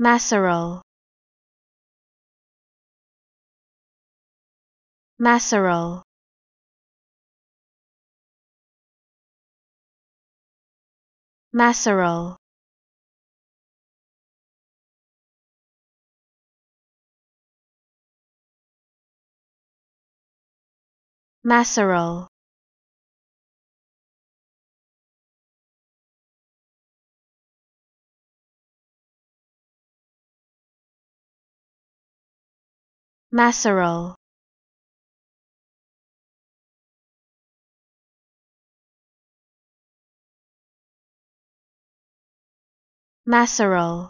Mackerel Mackerel Mackerel Mackerel Mackerel Mackerel